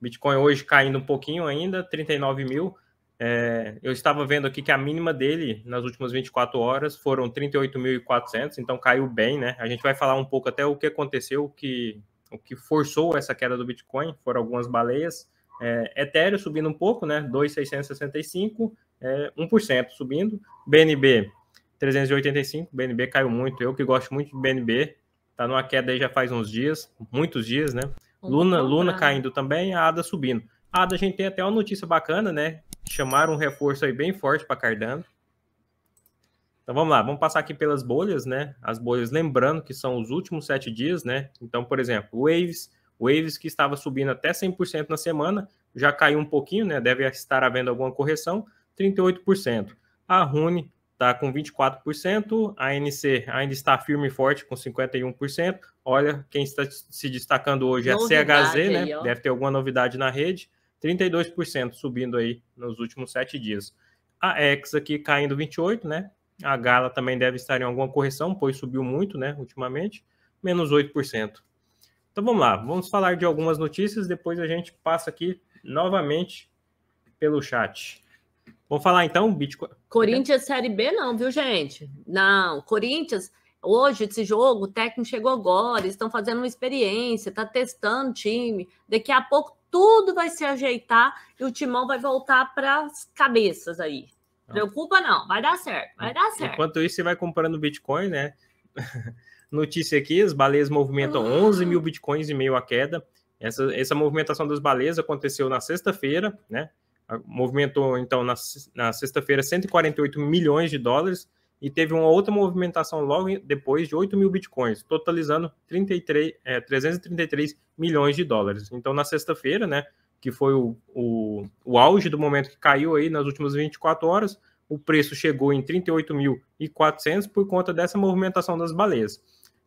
Bitcoin hoje caindo um pouquinho ainda, 39 mil. É, eu estava vendo aqui que a mínima dele nas últimas 24 horas foram 38.400, então caiu bem, né? A gente vai falar um pouco até o que aconteceu, o que, o que forçou essa queda do Bitcoin, foram algumas baleias. É, Ethereum subindo um pouco, né? 2,665, é, 1% subindo. BNB 385, BNB caiu muito. Eu que gosto muito de BNB, tá numa queda aí já faz uns dias, muitos dias, né? Uhum. Luna, Luna caindo também, a Ada subindo. A Ada, a gente tem até uma notícia bacana, né? Chamaram um reforço aí bem forte para Cardano. Então vamos lá, vamos passar aqui pelas bolhas, né? As bolhas, lembrando que são os últimos sete dias, né? Então, por exemplo, Waves, Waves que estava subindo até 100% na semana, já caiu um pouquinho, né? Deve estar havendo alguma correção, 38%. A Rune, está com 24%, a ANC ainda está firme e forte com 51%. Olha, quem está se destacando hoje novidade é a CHZ, né? Deve ter alguma novidade na rede. 32% subindo aí nos últimos sete dias. A X aqui caindo 28, né? A Gala também deve estar em alguma correção, pois subiu muito, né, ultimamente, menos 8%. Então vamos lá, vamos falar de algumas notícias, depois a gente passa aqui novamente pelo chat. Vamos falar então, Bitcoin. Corinthians Série B, não, viu, gente? Não, Corinthians, hoje esse jogo, o técnico chegou agora, estão fazendo uma experiência, está testando o time. Daqui a pouco tudo vai se ajeitar e o timão vai voltar para as cabeças aí. Não. Preocupa não, vai dar certo, vai dar certo. Enquanto isso, você vai comprando Bitcoin, né? Notícia aqui: as baleias movimentam uhum. Ah. 11 mil bitcoins e meio a queda. Essa, essa movimentação das baleias aconteceu na sexta-feira, né? movimentou, então, na, na sexta-feira, 148 milhões de dólares e teve uma outra movimentação logo depois de 8 mil bitcoins, totalizando 33, é, 333 milhões de dólares. Então, na sexta-feira, né, que foi o, o, o auge do momento que caiu aí nas últimas 24 horas, o preço chegou em 38.400 por conta dessa movimentação das baleias.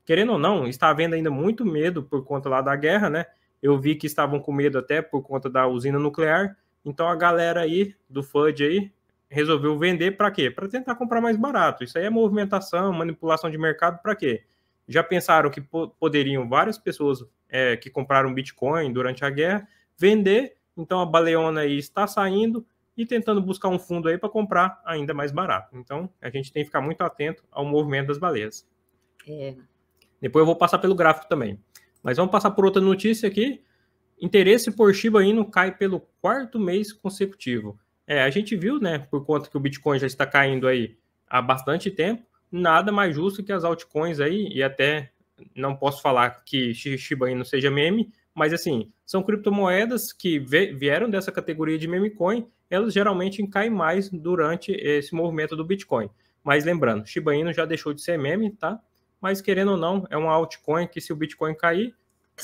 Querendo ou não, está havendo ainda muito medo por conta lá da guerra, né? Eu vi que estavam com medo até por conta da usina nuclear, então a galera aí do FUD aí resolveu vender para quê? Para tentar comprar mais barato. Isso aí é movimentação, manipulação de mercado para quê? Já pensaram que poderiam várias pessoas é, que compraram Bitcoin durante a guerra vender, então a baleona aí está saindo e tentando buscar um fundo aí para comprar ainda mais barato. Então a gente tem que ficar muito atento ao movimento das baleias. É. Depois eu vou passar pelo gráfico também. Mas vamos passar por outra notícia aqui. Interesse por Shiba Inu cai pelo quarto mês consecutivo. É, a gente viu, né, por conta que o Bitcoin já está caindo aí há bastante tempo, nada mais justo que as altcoins aí, e até não posso falar que Shiba Inu seja meme, mas assim, são criptomoedas que vieram dessa categoria de meme coin, elas geralmente caem mais durante esse movimento do Bitcoin. Mas lembrando, Shiba Inu já deixou de ser meme, tá? Mas querendo ou não, é uma altcoin que se o Bitcoin cair,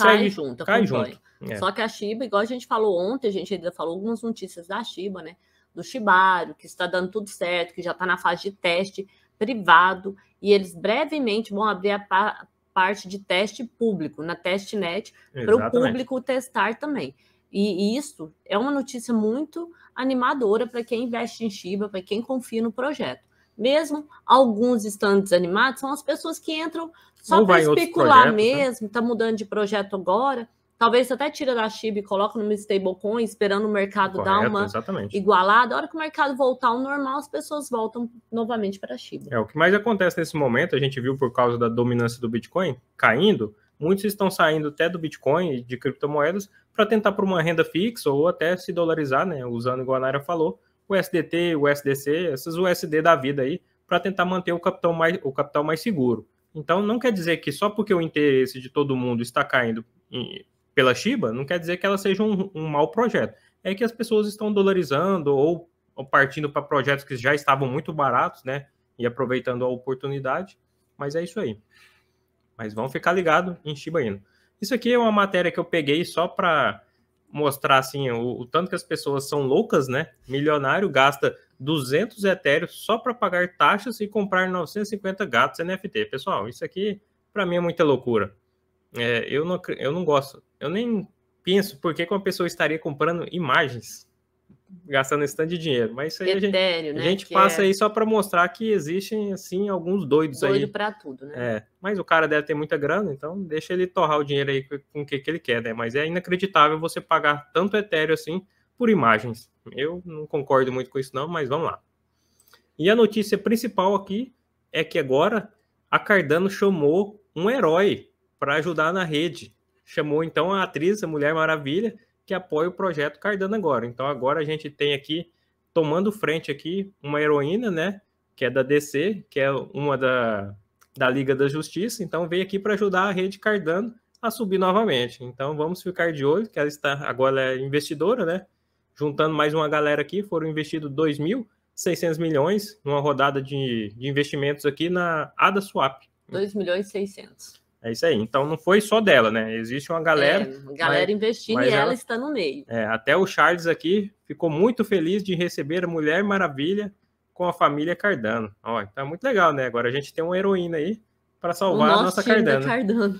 cai Segue, junto, cai acompanha. junto. É. Só que a Shiba, igual a gente falou ontem, a gente ainda falou algumas notícias da Shiba, né? Do Chibaro que está dando tudo certo, que já está na fase de teste privado, e eles brevemente vão abrir a pa parte de teste público, na testnet, para o público testar também. E, e isso é uma notícia muito animadora para quem investe em Shiba, para quem confia no projeto mesmo alguns estão desanimados, são as pessoas que entram só para especular né? mesmo, está né? mudando de projeto agora. Talvez até tira da chip e coloca numa stablecoin, esperando o mercado Correto, dar uma exatamente. igualada. A hora que o mercado voltar ao normal, as pessoas voltam novamente para a Shiba. É, o que mais acontece nesse momento, a gente viu por causa da dominância do Bitcoin caindo, muitos estão saindo até do Bitcoin e de criptomoedas para tentar por uma renda fixa ou até se dolarizar, né? Usando igual a Naira falou, o SDT, o SDC, essas USD da vida aí, para tentar manter o capital, mais, o capital mais seguro. Então, não quer dizer que só porque o interesse de todo mundo está caindo em, pela Shiba, não quer dizer que ela seja um, um mau projeto. É que as pessoas estão dolarizando ou, ou partindo para projetos que já estavam muito baratos, né? E aproveitando a oportunidade. Mas é isso aí. Mas vamos ficar ligado em Shiba Inu. Isso aqui é uma matéria que eu peguei só para mostrar assim o, o, tanto que as pessoas são loucas, né? Milionário gasta 200 etéreos só para pagar taxas e comprar 950 gatos NFT. Pessoal, isso aqui para mim é muita loucura. É, eu, não, eu não gosto. Eu nem penso porque que uma pessoa estaria comprando imagens gastando esse tanto de dinheiro. Mas isso aí a gente, né? a gente passa é... aí só para mostrar que existem, assim, alguns doidos Doido aí. Doido para tudo, né? É. Mas o cara deve ter muita grana, então deixa ele torrar o dinheiro aí com o que, que ele quer, né? Mas é inacreditável você pagar tanto etéreo assim por imagens. Eu não concordo muito com isso não, mas vamos lá. E a notícia principal aqui é que agora a Cardano chamou um herói para ajudar na rede. Chamou então a atriz, a Mulher Maravilha, que apoia o projeto Cardano agora. Então agora a gente tem aqui, tomando frente aqui, uma heroína, né? Que é da DC, que é uma da, da Liga da Justiça. Então veio aqui para ajudar a rede Cardano a subir novamente. Então vamos ficar de olho, que ela está agora é investidora, né? Juntando mais uma galera aqui, foram investidos 2.600 milhões numa rodada de, de investimentos aqui na AdaSwap. 2 milhões 600. É isso aí. Então não foi só dela, né? Existe uma galera. É, galera mas, investindo mas e ela, ela, está no meio. É, até o Charles aqui ficou muito feliz de receber a Mulher Maravilha com a família Cardano. Ó, então é muito legal, né? Agora a gente tem uma heroína aí para salvar a nossa Cardano. Cardano.